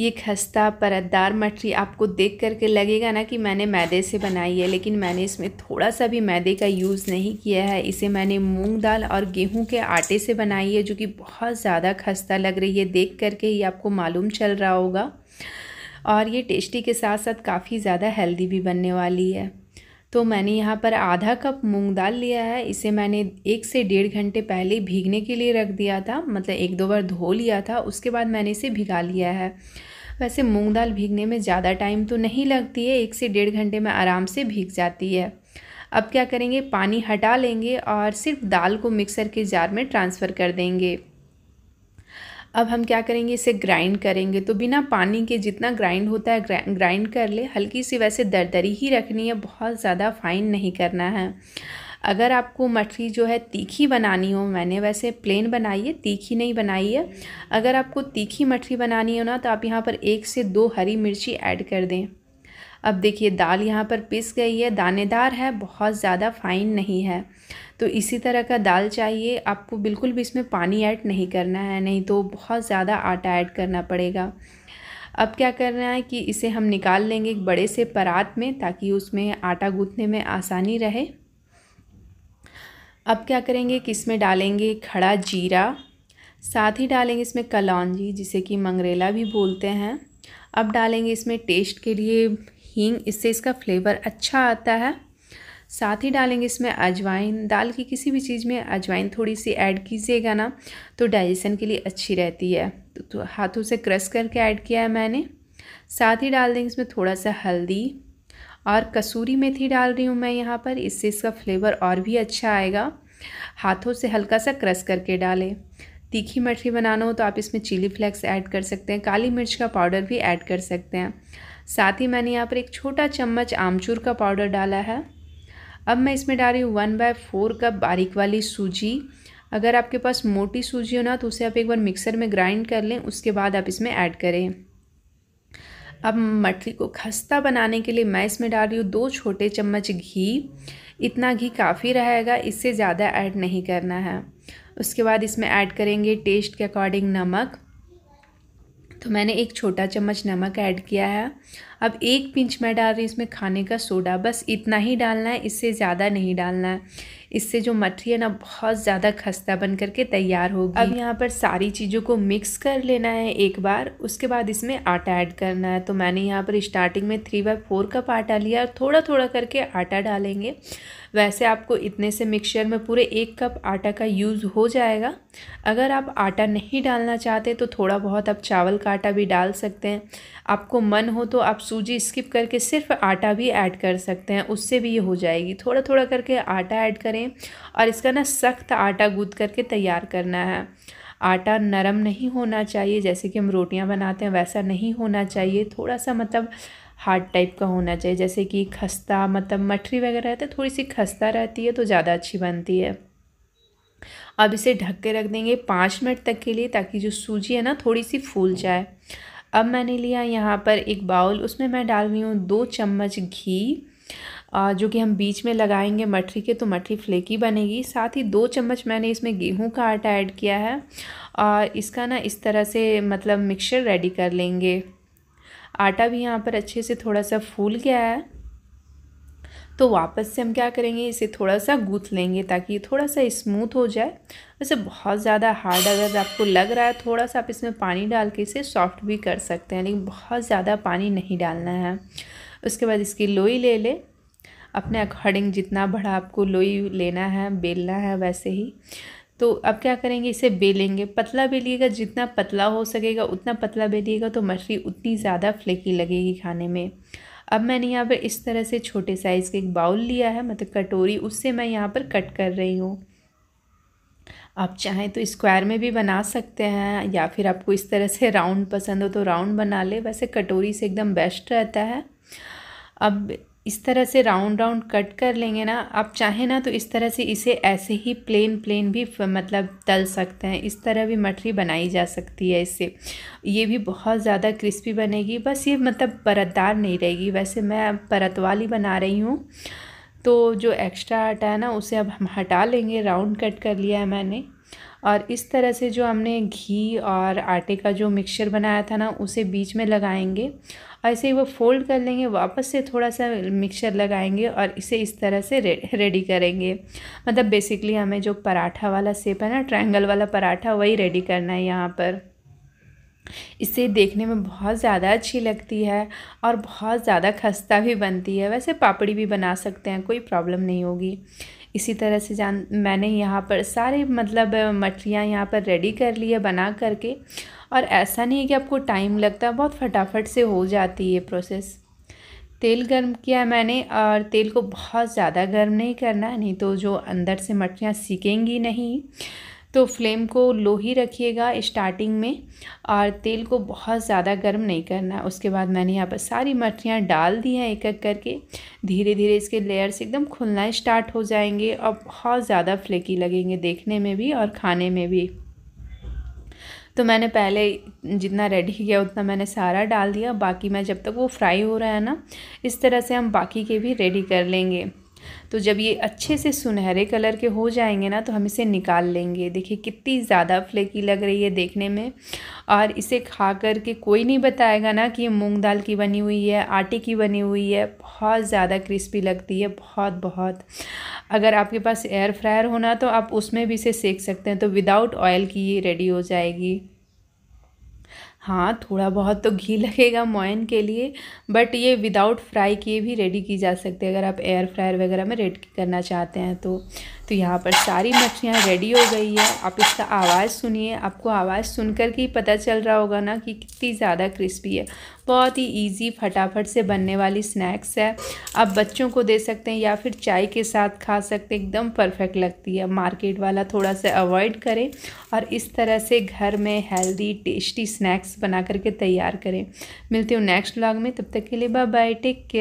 ये खस्ता परतदार मछली आपको देख करके लगेगा ना कि मैंने मैदे से बनाई है लेकिन मैंने इसमें थोड़ा सा भी मैदे का यूज़ नहीं किया है इसे मैंने मूंग दाल और गेहूं के आटे से बनाई है जो कि बहुत ज़्यादा खस्ता लग रही है देख करके ही आपको मालूम चल रहा होगा और ये टेस्टी के साथ साथ काफ़ी ज़्यादा हेल्दी भी बनने वाली है तो मैंने यहाँ पर आधा कप मूंग दाल लिया है इसे मैंने एक से डेढ़ घंटे पहले भीगने के लिए रख दिया था मतलब एक दो बार धो लिया था उसके बाद मैंने इसे भिगा लिया है वैसे मूंग दाल भीगने में ज़्यादा टाइम तो नहीं लगती है एक से डेढ़ घंटे में आराम से भीग जाती है अब क्या करेंगे पानी हटा लेंगे और सिर्फ दाल को मिक्सर के जार में ट्रांसफ़र कर देंगे अब हम क्या करेंगे इसे ग्राइंड करेंगे तो बिना पानी के जितना ग्राइंड होता है ग्राइंड कर ले हल्की सी वैसे दरदरी ही रखनी है बहुत ज़्यादा फाइन नहीं करना है अगर आपको मछली जो है तीखी बनानी हो मैंने वैसे प्लेन बनाई है तीखी नहीं बनाई है अगर आपको तीखी मछली बनानी हो ना तो आप यहाँ पर एक से दो हरी मिर्ची ऐड कर दें अब देखिए दाल यहाँ पर पिस गई है दानेदार है बहुत ज़्यादा फाइन नहीं है तो इसी तरह का दाल चाहिए आपको बिल्कुल भी इसमें पानी ऐड नहीं करना है नहीं तो बहुत ज़्यादा आटा ऐड करना पड़ेगा अब क्या करना है कि इसे हम निकाल लेंगे एक बड़े से परात में ताकि उसमें आटा गूँथने में आसानी रहे अब क्या करेंगे कि इसमें डालेंगे खड़ा जीरा साथ ही डालेंगे इसमें कलौंजी जिसे कि मंगरेला भी बोलते हैं अब डालेंगे इसमें टेस्ट के लिए हींग इससे इसका फ्लेवर अच्छा आता है साथ ही डालेंगे इसमें अजवाइन दाल की किसी भी चीज़ में अजवाइन थोड़ी सी ऐड कीजिएगा ना तो डाइजेशन के लिए अच्छी रहती है तो, तो हाथों से क्रश करके ऐड किया है मैंने साथ ही डाल देंगे इसमें थोड़ा सा हल्दी और कसूरी मेथी डाल रही हूँ मैं यहाँ पर इससे इसका फ्लेवर और भी अच्छा आएगा हाथों से हल्का सा क्रश करके डालें तीखी मठरी बनाना हो तो आप इसमें चिली फ्लेक्स ऐड कर सकते हैं काली मिर्च का पाउडर भी ऐड कर सकते हैं साथ ही मैंने यहाँ पर एक छोटा चम्मच आमचूर का पाउडर डाला है अब मैं इसमें डाल रही हूँ वन बाय फोर कप बारीक वाली सूजी अगर आपके पास मोटी सूजी हो ना तो उसे आप एक बार मिक्सर में ग्राइंड कर लें उसके बाद आप इसमें ऐड करें अब मटली को खस्ता बनाने के लिए मैं इसमें डाल रही हूँ दो छोटे चम्मच घी इतना घी काफ़ी रहेगा इससे ज़्यादा ऐड नहीं करना है उसके बाद इसमें ऐड करेंगे टेस्ट के अकॉर्डिंग नमक तो मैंने एक छोटा चम्मच नमक ऐड किया है अब एक पिंच मैं डाल रही हूँ इसमें खाने का सोडा बस इतना ही डालना है इससे ज़्यादा नहीं डालना है इससे जो मठरी है ना बहुत ज़्यादा खस्ता बन करके तैयार होगी अब यहाँ पर सारी चीज़ों को मिक्स कर लेना है एक बार उसके बाद इसमें आटा ऐड करना है तो मैंने यहाँ पर स्टार्टिंग में थ्री बाय फोर कप आटा लिया और थोड़ा थोड़ा करके आटा डालेंगे वैसे आपको इतने से मिक्सचर में पूरे एक कप आटा का यूज़ हो जाएगा अगर आप आटा नहीं डालना चाहते तो थोड़ा बहुत आप चावल का आटा भी डाल सकते हैं आपको मन हो तो आप सूजी स्किप करके सिर्फ आटा भी ऐड कर सकते हैं उससे भी ये हो जाएगी थोड़ा थोड़ा करके आटा ऐड करें लें और इसका ना सख्त आटा गूद करके तैयार करना है आटा नरम नहीं होना चाहिए जैसे कि हम रोटियां बनाते हैं वैसा नहीं होना चाहिए थोड़ा सा मतलब हार्ड टाइप का होना चाहिए जैसे कि खस्ता मतलब मठरी वगैरह रहता है थोड़ी सी खस्ता रहती है तो ज़्यादा अच्छी बनती है अब इसे ढक के रख देंगे पाँच मिनट तक के लिए ताकि जो सूजी है ना थोड़ी सी फूल जाए अब मैंने लिया यहाँ पर एक बाउल उसमें मैं डाल रही हूँ दो चम्मच घी जो कि हम बीच में लगाएंगे मठरी के तो मठरी फ्लेकी बनेगी साथ ही दो चम्मच मैंने इसमें गेहूं का आटा ऐड किया है और इसका ना इस तरह से मतलब मिक्सचर रेडी कर लेंगे आटा भी यहाँ पर अच्छे से थोड़ा सा फूल गया है तो वापस से हम क्या करेंगे इसे थोड़ा सा गूँथ लेंगे ताकि ये थोड़ा सा स्मूथ हो जाए वैसे बहुत ज़्यादा हार्ड अगर आपको लग रहा है थोड़ा सा आप इसमें पानी डाल के इसे सॉफ्ट भी कर सकते हैं लेकिन बहुत ज़्यादा पानी नहीं डालना है उसके बाद इसकी लोई ले ले अपने अकॉर्डिंग जितना बड़ा आपको लोई लेना है बेलना है वैसे ही तो अब क्या करेंगे इसे बेलेंगे पतला बेलिएगा जितना पतला हो सकेगा उतना पतला बेलिएगा तो मछली उतनी ज़्यादा फ्लेकी लगेगी खाने में अब मैंने यहाँ पर इस तरह से छोटे साइज़ के एक बाउल लिया है मतलब कटोरी उससे मैं यहाँ पर कट कर रही हूँ आप चाहें तो स्क्वायर में भी बना सकते हैं या फिर आपको इस तरह से राउंड पसंद हो तो राउंड बना ले वैसे कटोरी से एकदम बेस्ट रहता है अब इस तरह से राउंड राउंड कट कर लेंगे ना आप चाहें ना तो इस तरह से इसे ऐसे ही प्लेन प्लेन भी मतलब तल सकते हैं इस तरह भी मठरी बनाई जा सकती है इससे ये भी बहुत ज़्यादा क्रिस्पी बनेगी बस ये मतलब परतदार नहीं रहेगी वैसे मैं परत वाली बना रही हूँ तो जो एक्स्ट्रा आटा है ना उसे अब हम हटा लेंगे राउंड कट कर लिया है मैंने और इस तरह से जो हमने घी और आटे का जो मिक्सचर बनाया था ना उसे बीच में लगाएंगे ऐसे ही वो फोल्ड कर लेंगे वापस से थोड़ा सा मिक्सचर लगाएंगे और इसे इस तरह से रे, रेडी करेंगे मतलब बेसिकली हमें जो पराठा वाला सेप है ना ट्रायंगल वाला पराठा वही रेडी करना है यहाँ पर इसे देखने में बहुत ज़्यादा अच्छी लगती है और बहुत ज़्यादा खस्ता भी बनती है वैसे पापड़ी भी बना सकते हैं कोई प्रॉब्लम नहीं होगी इसी तरह से जान मैंने यहाँ पर सारे मतलब मछलियाँ यहाँ पर रेडी कर ली है बना करके और ऐसा नहीं है कि आपको टाइम लगता है बहुत फटाफट से हो जाती है प्रोसेस तेल गर्म किया मैंने और तेल को बहुत ज़्यादा गर्म नहीं करना नहीं तो जो अंदर से मछलियाँ सीखेंगी नहीं तो फ्लेम को लो ही रखिएगा स्टार्टिंग में और तेल को बहुत ज़्यादा गर्म नहीं करना है उसके बाद मैंने यहाँ पर सारी मठियाँ डाल दी हैं एक एक करके धीरे धीरे इसके लेयर्स एकदम खुलना स्टार्ट हो जाएंगे और बहुत ज़्यादा फ्लेकी लगेंगे देखने में भी और खाने में भी तो मैंने पहले जितना रेडी किया उतना मैंने सारा डाल दिया बाकी मैं जब तक वो फ्राई हो रहा है ना इस तरह से हम बाकी के भी रेडी कर लेंगे तो जब ये अच्छे से सुनहरे कलर के हो जाएंगे ना तो हम इसे निकाल लेंगे देखिए कितनी ज़्यादा फ्लेकी लग रही है देखने में और इसे खा कर के कोई नहीं बताएगा ना कि ये मूँग दाल की बनी हुई है आटे की बनी हुई है बहुत ज़्यादा क्रिस्पी लगती है बहुत बहुत अगर आपके पास एयर फ्रायर होना तो आप उसमें भी इसे सेक सकते हैं तो विदाउट ऑयल की ये रेडी हो जाएगी हाँ थोड़ा बहुत तो घी लगेगा मोयन के लिए बट ये विदाउट फ्राई किए भी रेडी की जा सकती है अगर आप एयर फ्रायर वगैरह में रेडी करना चाहते हैं तो तो यहाँ पर सारी मछलियाँ रेडी हो गई है आप इसका आवाज़ सुनिए आपको आवाज़ सुनकर के ही पता चल रहा होगा ना कि कितनी ज़्यादा क्रिस्पी है बहुत ही ईजी फटाफट से बनने वाली स्नैक्स है आप बच्चों को दे सकते हैं या फिर चाय के साथ खा सकते हैं एकदम परफेक्ट लगती है मार्केट वाला थोड़ा सा अवॉइड करें और इस तरह से घर में हेल्दी टेस्टी स्नैक्स बना करके तैयार करें मिलती हूँ नेक्स्ट ब्लॉग में तब तक के लिए बाय बाय टेक केयर